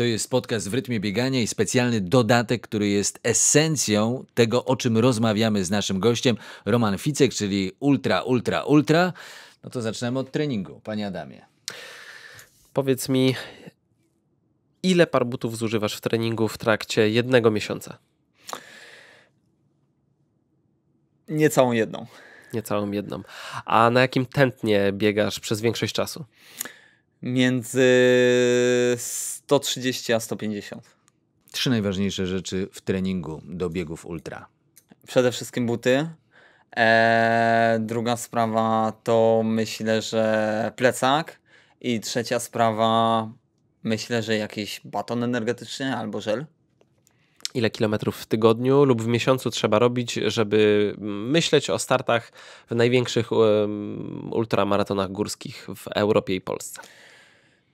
To jest podcast w rytmie biegania i specjalny dodatek, który jest esencją tego, o czym rozmawiamy z naszym gościem, Roman Ficek, czyli Ultra, Ultra, Ultra. No to zaczynamy od treningu, panie Adamie. Powiedz mi, ile par butów zużywasz w treningu w trakcie jednego miesiąca? Niecałą jedną. Niecałą jedną. A na jakim tętnie biegasz przez większość czasu? Między 130, a 150. Trzy najważniejsze rzeczy w treningu do biegów ultra. Przede wszystkim buty. Eee, druga sprawa to myślę, że plecak. I trzecia sprawa myślę, że jakiś baton energetyczny albo żel ile kilometrów w tygodniu lub w miesiącu trzeba robić, żeby myśleć o startach w największych ultramaratonach górskich w Europie i Polsce?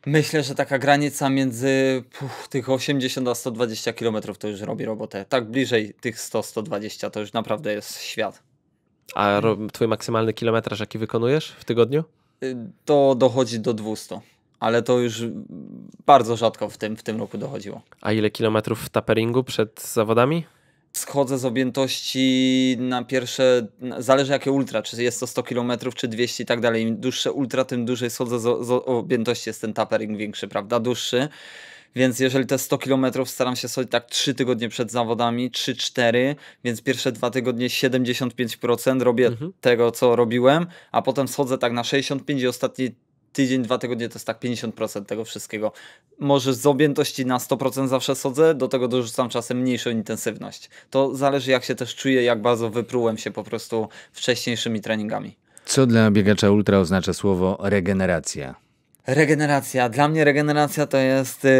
Myślę, że taka granica między puf, tych 80 a 120 km to już robi robotę. Tak bliżej tych 100-120 to już naprawdę jest świat. A twój maksymalny kilometraż jaki wykonujesz w tygodniu? Y, to dochodzi do 200, ale to już bardzo rzadko w tym, w tym roku dochodziło. A ile kilometrów w taperingu przed zawodami? schodzę z objętości na pierwsze, zależy jakie ultra, czy jest to 100 km, czy 200 i tak dalej. Im dłuższe ultra, tym dłużej schodzę z, z objętości, jest ten tapering większy, prawda, dłuższy. Więc jeżeli te 100 km staram się sobie tak 3 tygodnie przed zawodami, 3-4, więc pierwsze 2 tygodnie 75% robię mhm. tego, co robiłem, a potem schodzę tak na 65 i ostatni tydzień, dwa tygodnie to jest tak 50% tego wszystkiego. Może z objętości na 100% zawsze sodzę, do tego dorzucam czasem mniejszą intensywność. To zależy jak się też czuję, jak bardzo wyprułem się po prostu wcześniejszymi treningami. Co dla biegacza ultra oznacza słowo regeneracja? Regeneracja. Dla mnie regeneracja to jest y,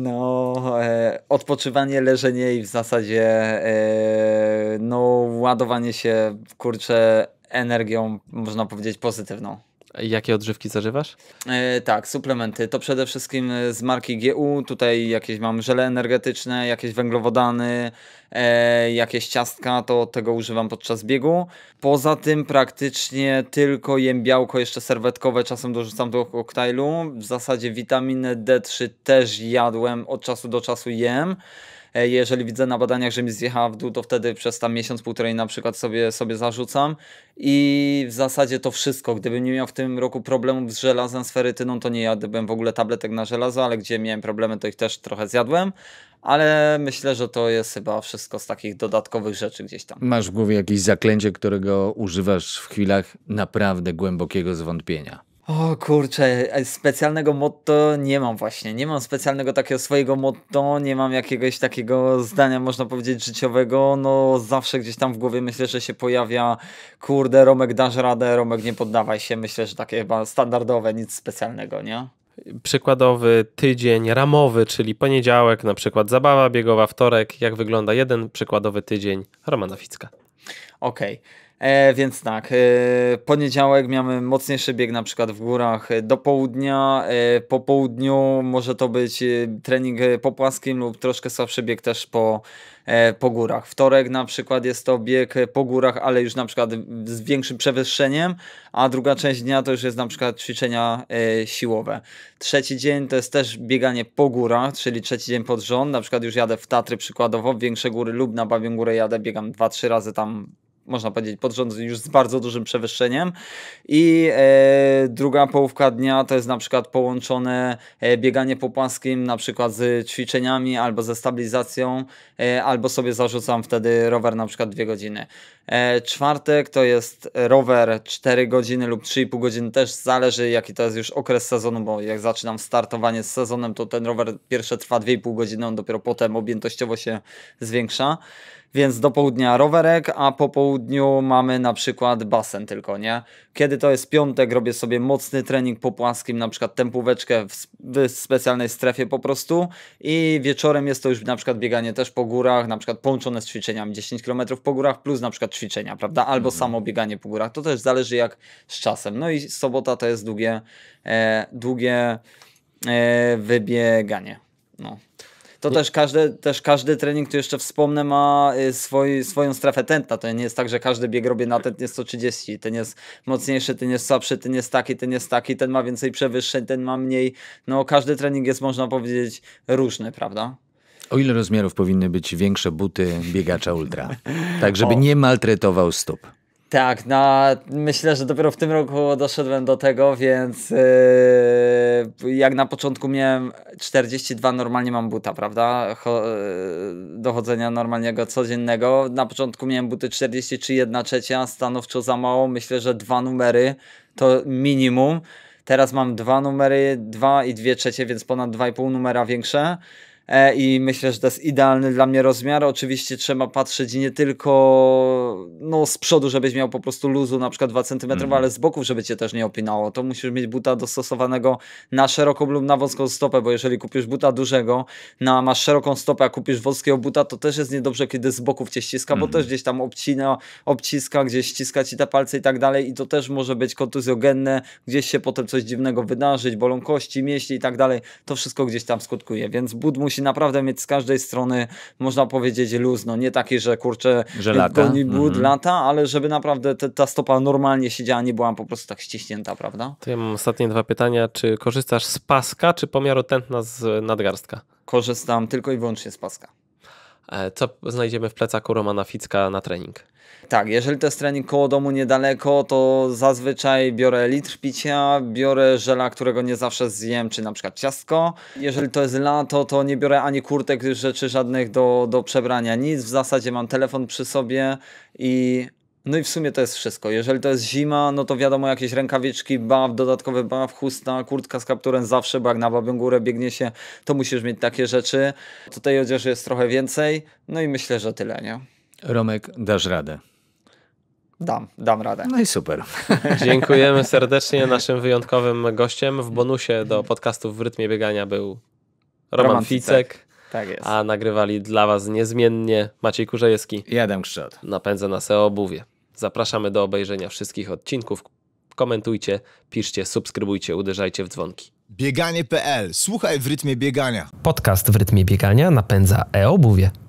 no, e, odpoczywanie, leżenie i w zasadzie e, no, ładowanie się kurczę energią, można powiedzieć, pozytywną. Jakie odżywki zażywasz? E, tak, suplementy. To przede wszystkim z marki GU. Tutaj jakieś mam żele energetyczne, jakieś węglowodany, e, jakieś ciastka, to tego używam podczas biegu. Poza tym praktycznie tylko jem białko jeszcze serwetkowe, czasem dorzucam do koktajlu. W zasadzie witaminę D3 też jadłem, od czasu do czasu jem e, jeżeli widzę na badaniach, że mi zjechała w dół, to wtedy przez tam miesiąc, półtorej na przykład sobie, sobie zarzucam i w zasadzie to wszystko. Gdybym nie miał w tym roku problemów z żelazem, z ferytyną, to nie jadłbym w ogóle tabletek na żelazo, ale gdzie miałem problemy, to ich też trochę zjadłem, ale myślę, że to jest chyba wszystko z takich dodatkowych rzeczy gdzieś tam. Masz w głowie jakieś zaklęcie, którego używasz w chwilach naprawdę głębokiego zwątpienia? O kurczę, e, specjalnego motto nie mam właśnie. Nie mam specjalnego takiego swojego motto, nie mam jakiegoś takiego zdania, można powiedzieć, życiowego. No zawsze gdzieś tam w głowie myślę, że się pojawia kurde, Romek dasz radę, Romek nie poddawaj się. Myślę, że takie chyba standardowe, nic specjalnego, nie? przykładowy tydzień ramowy, czyli poniedziałek, na przykład zabawa biegowa, wtorek, jak wygląda jeden przykładowy tydzień Romana Ficka. Okej. Okay. E, więc tak, e, poniedziałek mamy mocniejszy bieg na przykład w górach e, do południa, e, po południu może to być e, trening e, po płaskim lub troszkę słabszy bieg też po, po górach. Wtorek na przykład jest to bieg po górach, ale już na przykład z większym przewyższeniem, a druga część dnia to już jest na przykład ćwiczenia siłowe. Trzeci dzień to jest też bieganie po górach, czyli trzeci dzień pod rząd, na przykład już jadę w Tatry przykładowo, w większe góry lub na Bawią Górę jadę, biegam 2-3 razy tam można powiedzieć, pod rząd już z bardzo dużym przewyższeniem. I e, druga połówka dnia to jest na przykład połączone e, bieganie po płaskim, na przykład z ćwiczeniami albo ze stabilizacją, e, albo sobie zarzucam wtedy rower na przykład dwie godziny. E, czwartek to jest rower 4 godziny lub 3,5 godziny, też zależy jaki to jest już okres sezonu, bo jak zaczynam startowanie z sezonem, to ten rower pierwsze trwa 2,5 godziny, on dopiero potem objętościowo się zwiększa. Więc do południa rowerek, a po południu mamy na przykład basen tylko, nie? Kiedy to jest piątek, robię sobie mocny trening po płaskim, na przykład tempóweczkę w, w specjalnej strefie po prostu i wieczorem jest to już na przykład bieganie też po górach, na przykład połączone z ćwiczeniami 10 km po górach plus na przykład ćwiczenia, prawda? Albo mhm. samo bieganie po górach. To też zależy jak z czasem. No i sobota to jest długie, e, długie e, wybieganie. No. To też każdy, też każdy trening, tu jeszcze wspomnę, ma y, swój, swoją strefę tętna. To nie jest tak, że każdy bieg robię na tętnie 130. Ten jest mocniejszy, ten jest słabszy, ten jest taki, ten jest taki, ten ma więcej przewyższeń, ten ma mniej. No każdy trening jest, można powiedzieć, różny, prawda? O ile rozmiarów powinny być większe buty biegacza ultra? Tak, żeby o. nie maltretował stóp. Tak, no myślę, że dopiero w tym roku doszedłem do tego, więc yy, jak na początku miałem 42, normalnie mam buta, prawda? Cho, y, dochodzenia normalnego, codziennego. Na początku miałem buty 43, 1 trzecia, stanowczo za mało. Myślę, że dwa numery to minimum. Teraz mam dwa numery, dwa i dwie trzecie, więc ponad 2,5 numera większe. E, i myślę, że to jest idealny dla mnie rozmiar. Oczywiście trzeba patrzeć nie tylko no, z przodu, żebyś miał po prostu luzu na przykład 2 cm, mm. ale z boków, żeby cię też nie opinało. To musisz mieć buta dostosowanego na szeroką lub na wąską stopę, bo jeżeli kupisz buta dużego, na masz szeroką stopę, a kupisz wąskiego buta, to też jest niedobrze, kiedy z boków cię ściska, mm. bo mhm. też gdzieś tam obcina, obciska, gdzieś ściska ci te palce i tak dalej i to też może być kontuzjogenne, gdzieś się potem coś dziwnego wydarzyć, bolą kości, mięśni i tak dalej. To wszystko gdzieś tam skutkuje, więc but musi musi naprawdę mieć z każdej strony, można powiedzieć, luz. No nie taki, że kurczę, że lata. goni mhm. lata, ale żeby naprawdę te, ta stopa normalnie siedziała, nie była po prostu tak ściśnięta, prawda? To ja mam ostatnie dwa pytania. Czy korzystasz z paska, czy pomiaru tętna z nadgarstka? Korzystam tylko i wyłącznie z paska. E, co znajdziemy w plecaku Romana Ficka na trening? Tak, jeżeli to jest trening koło domu niedaleko, to zazwyczaj biorę litr picia, biorę żela, którego nie zawsze zjem, czy na przykład ciastko. Jeżeli to jest lato, to nie biorę ani kurtek, rzeczy żadnych do, do przebrania, nic. W zasadzie mam telefon przy sobie i no i w sumie to jest wszystko. Jeżeli to jest zima, no to wiadomo, jakieś rękawiczki, baw, dodatkowy baw, chusta, kurtka z kapturem zawsze, bo jak na babią górę biegnie się, to musisz mieć takie rzeczy. Tutaj odzieży jest trochę więcej, no i myślę, że tyle, nie? Romek, dasz radę. Dam, dam radę. No i super. Dziękujemy serdecznie naszym wyjątkowym gościem. W bonusie do podcastów w rytmie biegania był Roman, Roman Ficek. Ficek. Tak jest. A nagrywali dla Was niezmiennie Maciej Kurzejewski. Jadam Krzyżot. Napędzę na se obuwie. Zapraszamy do obejrzenia wszystkich odcinków. Komentujcie, piszcie, subskrybujcie, uderzajcie w dzwonki. Bieganie.pl. Słuchaj w rytmie biegania. Podcast w rytmie biegania napędza e-obuwie.